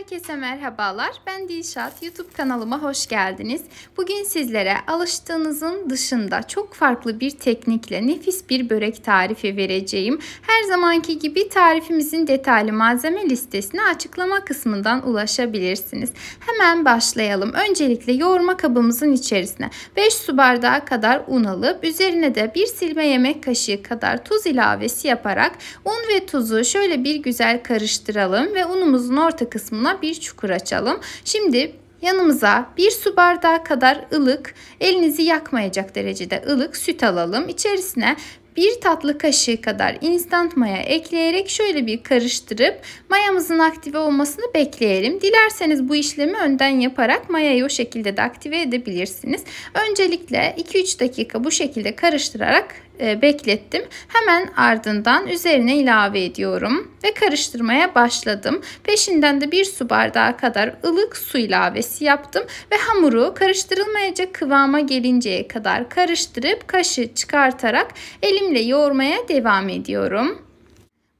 Herkese merhabalar. Ben Dilşat. YouTube kanalıma hoş geldiniz. Bugün sizlere alıştığınızın dışında çok farklı bir teknikle nefis bir börek tarifi vereceğim. Her zamanki gibi tarifimizin detaylı malzeme listesini açıklama kısmından ulaşabilirsiniz. Hemen başlayalım. Öncelikle yoğurma kabımızın içerisine 5 su bardağı kadar un alıp üzerine de 1 silme yemek kaşığı kadar tuz ilavesi yaparak un ve tuzu şöyle bir güzel karıştıralım ve unumuzun orta kısmına boyuna bir çukur açalım. Şimdi yanımıza bir su bardağı kadar ılık, elinizi yakmayacak derecede ılık süt alalım. İçerisine bir tatlı kaşığı kadar instant maya ekleyerek şöyle bir karıştırıp mayamızın aktive olmasını bekleyelim. Dilerseniz bu işlemi önden yaparak mayayı o şekilde de aktive edebilirsiniz. Öncelikle 2-3 dakika bu şekilde karıştırarak e, beklettim. Hemen ardından üzerine ilave ediyorum ve karıştırmaya başladım. Peşinden de bir su bardağı kadar ılık su ilavesi yaptım ve hamuru karıştırılmayacak kıvama gelinceye kadar karıştırıp kaşı çıkartarak elimle yoğurmaya devam ediyorum.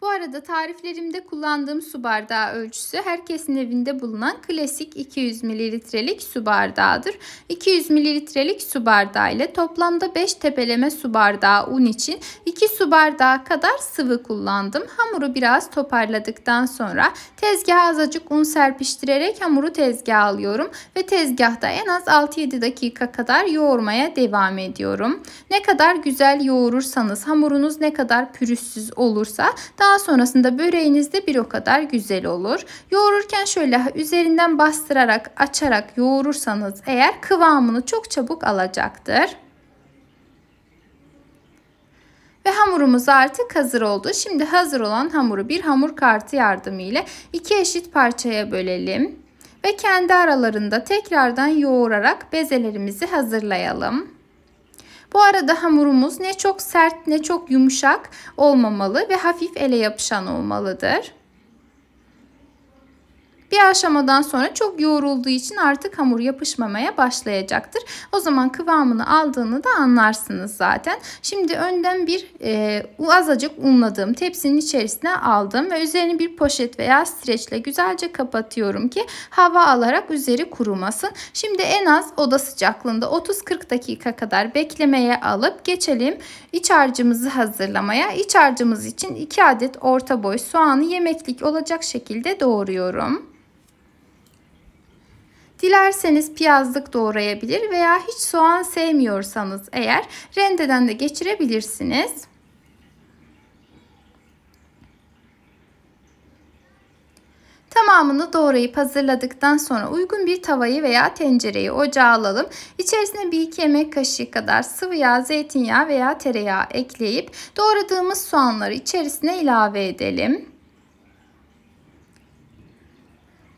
Bu arada tariflerimde kullandığım su bardağı ölçüsü herkesin evinde bulunan klasik 200 mililitrelik su bardağıdır. 200 mililitrelik su bardağı ile toplamda 5 tepeleme su bardağı un için 2 su bardağı kadar sıvı kullandım. Hamuru biraz toparladıktan sonra tezgaha azıcık un serpiştirerek hamuru tezgaha alıyorum ve tezgahta en az 6-7 dakika kadar yoğurmaya devam ediyorum. Ne kadar güzel yoğurursanız hamurunuz ne kadar pürüzsüz olursa daha daha sonrasında böreğiniz de bir o kadar güzel olur. Yoğururken şöyle üzerinden bastırarak açarak yoğurursanız eğer kıvamını çok çabuk alacaktır. Ve hamurumuz artık hazır oldu. Şimdi hazır olan hamuru bir hamur kartı yardımıyla iki eşit parçaya bölelim. Ve kendi aralarında tekrardan yoğurarak bezelerimizi hazırlayalım. Bu arada hamurumuz ne çok sert ne çok yumuşak olmamalı ve hafif ele yapışan olmalıdır. Bir aşamadan sonra çok yoğrulduğu için artık hamur yapışmamaya başlayacaktır. O zaman kıvamını aldığını da anlarsınız zaten. Şimdi önden bir e, azıcık unladığım tepsinin içerisine aldım ve üzerini bir poşet veya streçle güzelce kapatıyorum ki hava alarak üzeri kurumasın. Şimdi en az oda sıcaklığında 30-40 dakika kadar beklemeye alıp geçelim iç harcımızı hazırlamaya. İç harcımız için 2 adet orta boy soğanı yemeklik olacak şekilde doğruyorum. Dilerseniz piyazlık doğrayabilir veya hiç soğan sevmiyorsanız eğer rendeden de geçirebilirsiniz. Tamamını doğrayıp hazırladıktan sonra uygun bir tavayı veya tencereyi ocağa alalım. İçerisine 1-2 yemek kaşığı kadar sıvı yağ, zeytinyağı veya tereyağı ekleyip doğradığımız soğanları içerisine ilave edelim.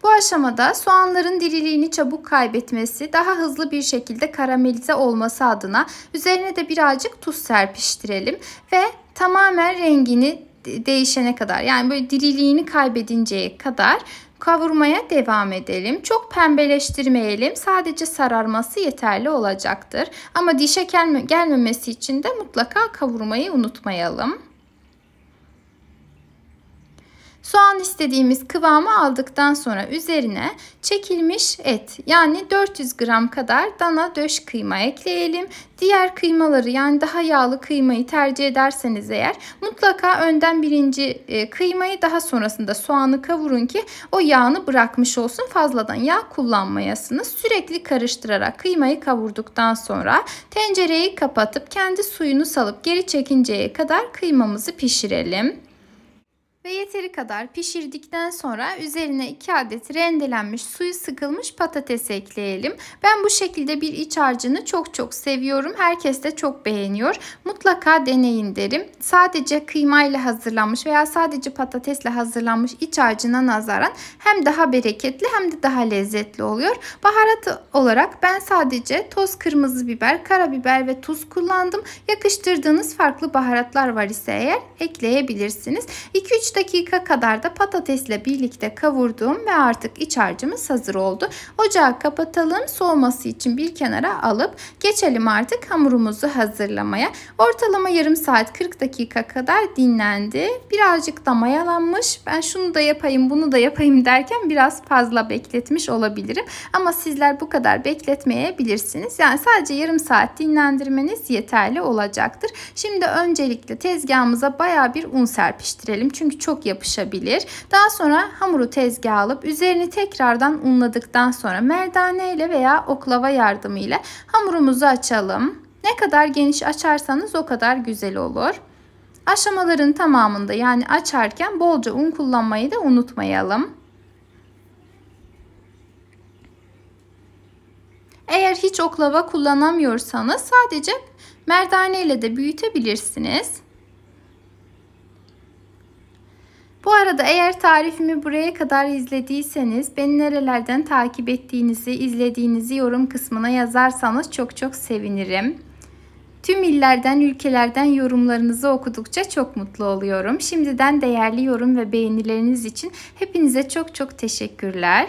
Bu aşamada soğanların diriliğini çabuk kaybetmesi, daha hızlı bir şekilde karamelize olması adına üzerine de birazcık tuz serpiştirelim ve tamamen rengini değişene kadar yani böyle diriliğini kaybedinceye kadar kavurmaya devam edelim. Çok pembeleştirmeyelim. Sadece sararması yeterli olacaktır. Ama dişe gelmemesi için de mutlaka kavurmayı unutmayalım. Soğan istediğimiz kıvamı aldıktan sonra üzerine çekilmiş et yani 400 gram kadar dana döş kıyma ekleyelim. Diğer kıymaları yani daha yağlı kıymayı tercih ederseniz eğer mutlaka önden birinci e, kıymayı daha sonrasında soğanı kavurun ki o yağını bırakmış olsun fazladan yağ kullanmayasınız. Sürekli karıştırarak kıymayı kavurduktan sonra tencereyi kapatıp kendi suyunu salıp geri çekinceye kadar kıymamızı pişirelim ve yeteri kadar pişirdikten sonra üzerine 2 adet rendelenmiş suyu sıkılmış patates ekleyelim. Ben bu şekilde bir iç harcını çok çok seviyorum. Herkes de çok beğeniyor. Mutlaka deneyin derim. Sadece kıyma ile hazırlanmış veya sadece patatesle hazırlanmış iç harcına nazaran hem daha bereketli hem de daha lezzetli oluyor. Baharat olarak ben sadece toz kırmızı biber, karabiber ve tuz kullandım. Yakıştırdığınız farklı baharatlar var ise eğer ekleyebilirsiniz. 2-3 3 dakika kadar da patatesle birlikte kavurduğum ve artık iç harcımız hazır oldu. Ocağı kapatalım soğuması için bir kenara alıp geçelim artık hamurumuzu hazırlamaya. Ortalama yarım saat 40 dakika kadar dinlendi. Birazcık da mayalanmış. Ben şunu da yapayım bunu da yapayım derken biraz fazla bekletmiş olabilirim. Ama sizler bu kadar bekletmeyebilirsiniz. Yani sadece yarım saat dinlendirmeniz yeterli olacaktır. Şimdi öncelikle tezgahımıza baya bir un serpiştirelim. Çünkü çok yapışabilir. Daha sonra hamuru tezgaha alıp üzerini tekrardan unladıktan sonra merdane ile veya oklava yardımıyla hamurumuzu açalım. Ne kadar geniş açarsanız o kadar güzel olur. Aşamaların tamamında yani açarken bolca un kullanmayı da unutmayalım. Eğer hiç oklava kullanamıyorsanız sadece merdane ile de büyütebilirsiniz. Bu arada eğer tarifimi buraya kadar izlediyseniz beni nerelerden takip ettiğinizi, izlediğinizi yorum kısmına yazarsanız çok çok sevinirim. Tüm illerden, ülkelerden yorumlarınızı okudukça çok mutlu oluyorum. Şimdiden değerli yorum ve beğenileriniz için hepinize çok çok teşekkürler.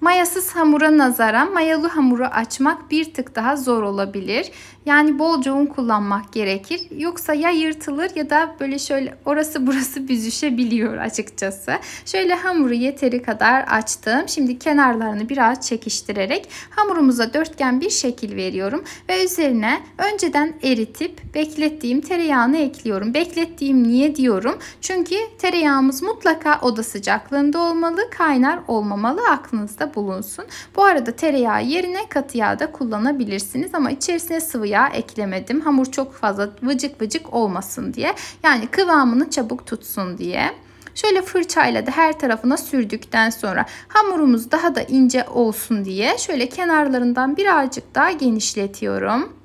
Mayasız hamura nazaran mayalı hamuru açmak bir tık daha zor olabilir. Yani bolca un kullanmak gerekir. Yoksa ya yırtılır ya da böyle şöyle orası burası büzüşebiliyor açıkçası. Şöyle hamuru yeteri kadar açtım. Şimdi kenarlarını biraz çekiştirerek hamurumuza dörtgen bir şekil veriyorum. Ve üzerine önceden eritip beklettiğim tereyağını ekliyorum. Beklettiğim niye diyorum. Çünkü tereyağımız mutlaka oda sıcaklığında olmalı. Kaynar olmamalı. Aklınızda bulunsun. Bu arada tereyağı yerine katı yağ da kullanabilirsiniz ama içerisine sıvı yağ eklemedim. Hamur çok fazla vıcık vıcık olmasın diye. Yani kıvamını çabuk tutsun diye. Şöyle fırçayla da her tarafına sürdükten sonra hamurumuz daha da ince olsun diye şöyle kenarlarından birazcık daha genişletiyorum.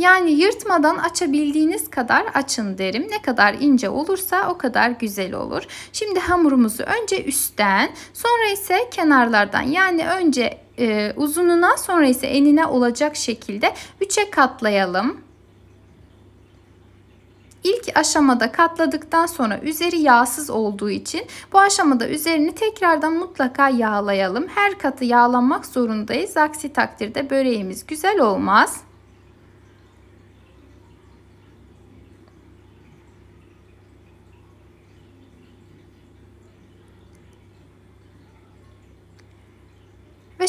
Yani yırtmadan açabildiğiniz kadar açın derim. Ne kadar ince olursa o kadar güzel olur. Şimdi hamurumuzu önce üstten sonra ise kenarlardan yani önce e, uzununa sonra ise enine olacak şekilde 3'e katlayalım. İlk aşamada katladıktan sonra üzeri yağsız olduğu için bu aşamada üzerini tekrardan mutlaka yağlayalım. Her katı yağlanmak zorundayız. Aksi takdirde böreğimiz güzel olmaz.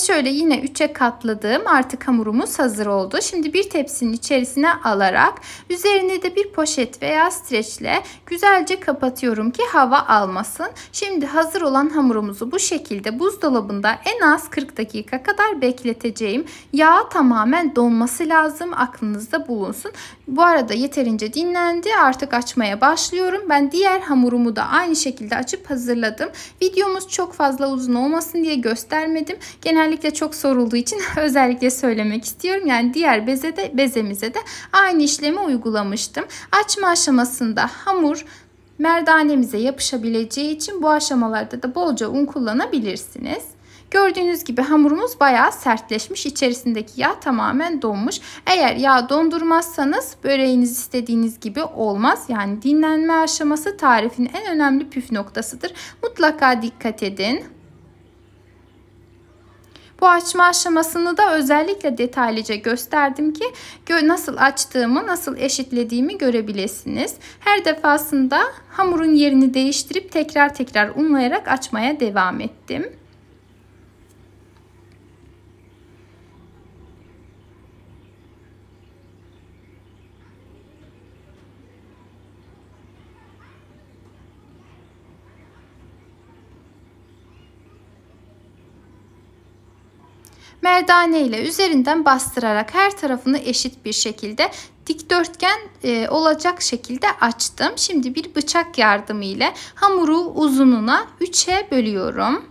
şöyle yine 3'e katladığım artık hamurumuz hazır oldu. Şimdi bir tepsinin içerisine alarak üzerine de bir poşet veya streçle güzelce kapatıyorum ki hava almasın. Şimdi hazır olan hamurumuzu bu şekilde buzdolabında en az 40 dakika kadar bekleteceğim. Yağ tamamen donması lazım aklınızda bulunsun. Bu arada yeterince dinlendi artık açmaya başlıyorum. Ben diğer hamurumu da aynı şekilde açıp hazırladım. Videomuz çok fazla uzun olmasın diye göstermedim. Genelde özellikle çok sorulduğu için özellikle söylemek istiyorum. Yani diğer bezede bezemize de aynı işlemi uygulamıştım. Açma aşamasında hamur merdanemize yapışabileceği için bu aşamalarda da bolca un kullanabilirsiniz. Gördüğünüz gibi hamurumuz bayağı sertleşmiş. İçerisindeki yağ tamamen donmuş. Eğer yağ dondurmazsanız böreğiniz istediğiniz gibi olmaz. Yani dinlenme aşaması tarifin en önemli püf noktasıdır. Mutlaka dikkat edin. Bu açma aşamasını da özellikle detaylıca gösterdim ki nasıl açtığımı, nasıl eşitlediğimi görebilirsiniz. Her defasında hamurun yerini değiştirip tekrar tekrar unlayarak açmaya devam ettim. merdane ile üzerinden bastırarak her tarafını eşit bir şekilde dikdörtgen e, olacak şekilde açtım. Şimdi bir bıçak yardımı ile hamuru uzununa 3'e bölüyorum.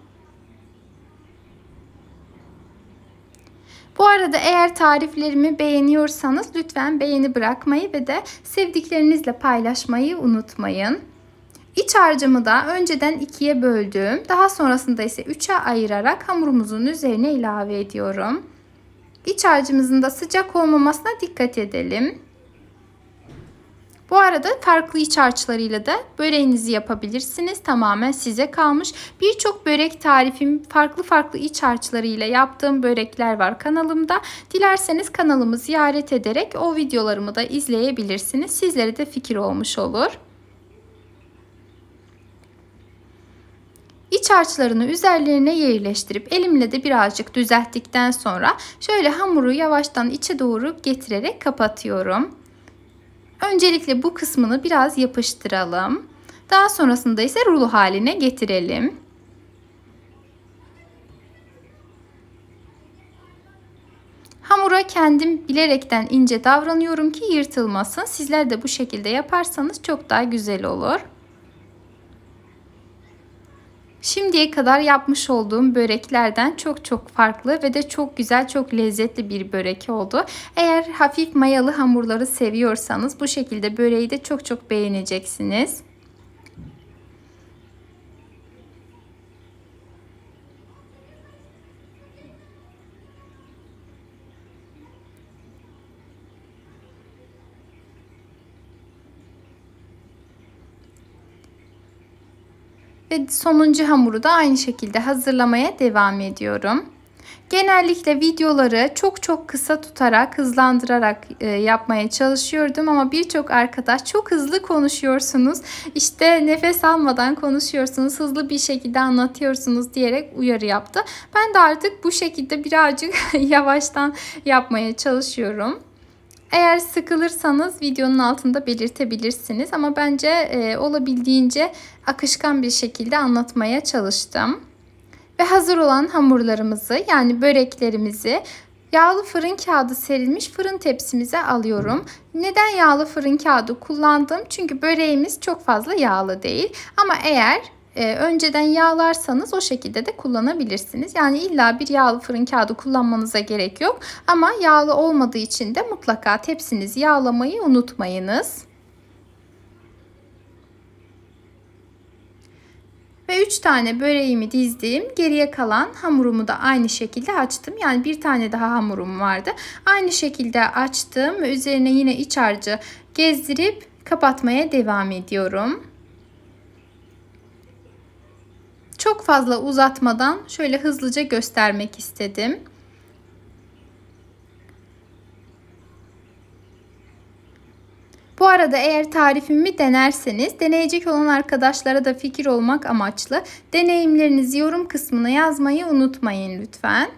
Bu arada eğer tariflerimi beğeniyorsanız lütfen beğeni bırakmayı ve de sevdiklerinizle paylaşmayı unutmayın. İç harcımı da önceden ikiye böldüm. Daha sonrasında ise üçe ayırarak hamurumuzun üzerine ilave ediyorum. İç harcımızın da sıcak olmamasına dikkat edelim. Bu arada farklı iç harçlarıyla da böreğinizi yapabilirsiniz. Tamamen size kalmış. Birçok börek tarifim farklı farklı iç harçlarıyla yaptığım börekler var kanalımda. Dilerseniz kanalımı ziyaret ederek o videolarımı da izleyebilirsiniz. Sizlere de fikir olmuş olur. İç harçlarını üzerlerine yerleştirip elimle de birazcık düzelttikten sonra şöyle hamuru yavaştan içe doğru getirerek kapatıyorum. Öncelikle bu kısmını biraz yapıştıralım. Daha sonrasında ise rulo haline getirelim. Hamura kendim bilerekten ince davranıyorum ki yırtılmasın. Sizler de bu şekilde yaparsanız çok daha güzel olur. Şimdiye kadar yapmış olduğum böreklerden çok çok farklı ve de çok güzel çok lezzetli bir börek oldu. Eğer hafif mayalı hamurları seviyorsanız bu şekilde böreği de çok çok beğeneceksiniz. Ve sonuncu hamuru da aynı şekilde hazırlamaya devam ediyorum. Genellikle videoları çok çok kısa tutarak, hızlandırarak e, yapmaya çalışıyordum ama birçok arkadaş çok hızlı konuşuyorsunuz. işte nefes almadan konuşuyorsunuz, hızlı bir şekilde anlatıyorsunuz diyerek uyarı yaptı. Ben de artık bu şekilde birazcık yavaştan yapmaya çalışıyorum. Eğer sıkılırsanız videonun altında belirtebilirsiniz ama bence e, olabildiğince akışkan bir şekilde anlatmaya çalıştım. Ve hazır olan hamurlarımızı yani böreklerimizi Yağlı fırın kağıdı serilmiş fırın tepsimize alıyorum. Neden yağlı fırın kağıdı kullandım? Çünkü böreğimiz çok fazla yağlı değil. Ama eğer e, önceden yağlarsanız o şekilde de kullanabilirsiniz. Yani illa bir yağlı fırın kağıdı kullanmanıza gerek yok. Ama yağlı olmadığı için de mutlaka tepsinizi yağlamayı unutmayınız. ve 3 tane böreğimi dizdim. Geriye kalan hamurumu da aynı şekilde açtım. Yani bir tane daha hamurum vardı. Aynı şekilde açtım üzerine yine iç harcı gezdirip kapatmaya devam ediyorum. Çok fazla uzatmadan şöyle hızlıca göstermek istedim. Bu arada eğer tarifimi denerseniz deneyecek olan arkadaşlara da fikir olmak amaçlı deneyimlerinizi yorum kısmına yazmayı unutmayın lütfen.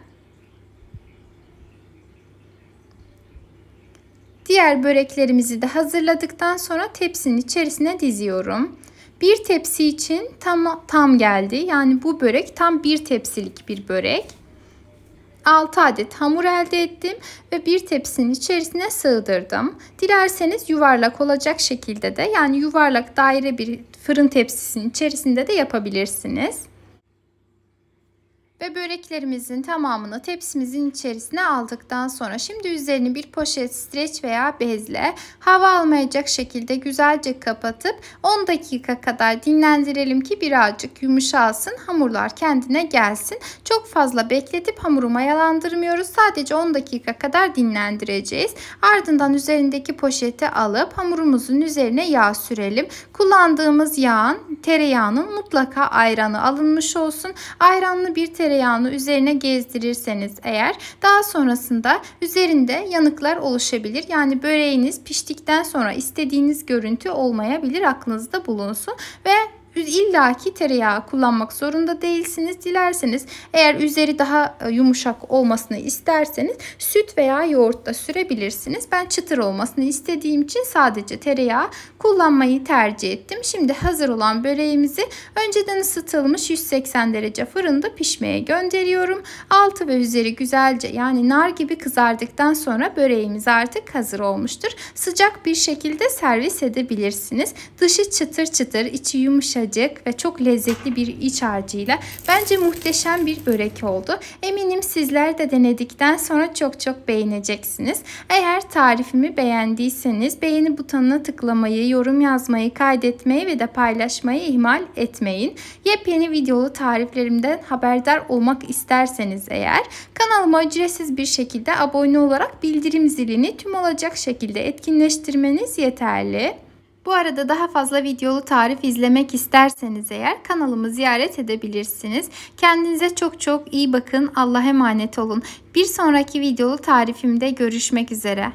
Diğer böreklerimizi de hazırladıktan sonra tepsinin içerisine diziyorum. Bir tepsi için tam, tam geldi. Yani bu börek tam bir tepsilik bir börek. 6 adet hamur elde ettim ve bir tepsinin içerisine sığdırdım. Dilerseniz yuvarlak olacak şekilde de yani yuvarlak daire bir fırın tepsisinin içerisinde de yapabilirsiniz ve böreklerimizin tamamını tepsimizin içerisine aldıktan sonra şimdi üzerini bir poşet streç veya bezle hava almayacak şekilde güzelce kapatıp 10 dakika kadar dinlendirelim ki birazcık yumuşalsın hamurlar kendine gelsin. Çok fazla bekletip hamuru mayalandırmıyoruz sadece 10 dakika kadar dinlendireceğiz. Ardından üzerindeki poşeti alıp hamurumuzun üzerine yağ sürelim. Kullandığımız yağın tereyağının mutlaka ayranı alınmış olsun. Ayranlı bir tereyağı tereyağını üzerine gezdirirseniz eğer daha sonrasında üzerinde yanıklar oluşabilir. Yani böreğiniz piştikten sonra istediğiniz görüntü olmayabilir aklınızda bulunsun ve illaki tereyağı kullanmak zorunda değilsiniz. Dilerseniz eğer üzeri daha e, yumuşak olmasını isterseniz süt veya yoğurtla sürebilirsiniz. Ben çıtır olmasını istediğim için sadece tereyağı kullanmayı tercih ettim. Şimdi hazır olan böreğimizi önceden ısıtılmış 180 derece fırında pişmeye gönderiyorum. Altı ve üzeri güzelce yani nar gibi kızardıktan sonra böreğimiz artık hazır olmuştur. Sıcak bir şekilde servis edebilirsiniz. Dışı çıtır çıtır, içi yumuşak yumuşacık ve çok lezzetli bir iç harcıyla bence muhteşem bir börek oldu. Eminim sizler de denedikten sonra çok çok beğeneceksiniz. Eğer tarifimi beğendiyseniz beğeni butonuna tıklamayı, yorum yazmayı, kaydetmeyi ve de paylaşmayı ihmal etmeyin. Yepyeni videolu tariflerimden haberdar olmak isterseniz eğer kanalıma ücretsiz bir şekilde abone olarak bildirim zilini tüm olacak şekilde etkinleştirmeniz yeterli. Bu arada daha fazla videolu tarif izlemek isterseniz eğer kanalımı ziyaret edebilirsiniz. Kendinize çok çok iyi bakın. Allah'a emanet olun. Bir sonraki videolu tarifimde görüşmek üzere.